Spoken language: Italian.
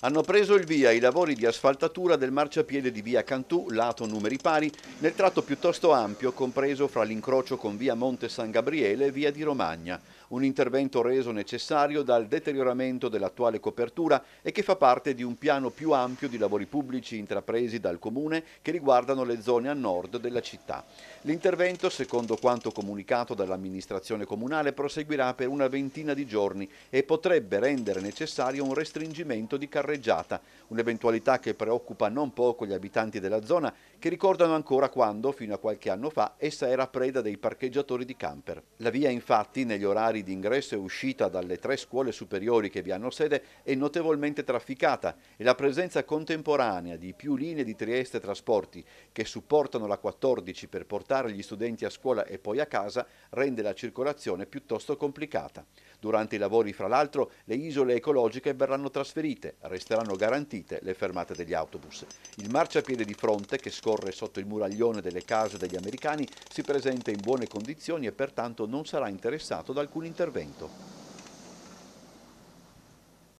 hanno preso il via i lavori di asfaltatura del marciapiede di via Cantù, lato numeri pari, nel tratto piuttosto ampio compreso fra l'incrocio con via Monte San Gabriele e via di Romagna, un intervento reso necessario dal deterioramento dell'attuale copertura e che fa parte di un piano più ampio di lavori pubblici intrapresi dal Comune che riguardano le zone a nord della città. L'intervento, secondo quanto comunicato dall'amministrazione comunale, proseguirà per una ventina di giorni e potrebbe rendere necessario un restringimento di carrozzeria carreggiata, un'eventualità che preoccupa non poco gli abitanti della zona che ricordano ancora quando, fino a qualche anno fa, essa era preda dei parcheggiatori di camper. La via infatti, negli orari di ingresso e uscita dalle tre scuole superiori che vi hanno sede, è notevolmente trafficata e la presenza contemporanea di più linee di Trieste Trasporti che supportano la 14 per portare gli studenti a scuola e poi a casa rende la circolazione piuttosto complicata. Durante i lavori, fra l'altro, le isole ecologiche verranno trasferite, resteranno garantite le fermate degli autobus. Il marciapiede di fronte, che scorre sotto il muraglione delle case degli americani, si presenta in buone condizioni e pertanto non sarà interessato da alcun intervento.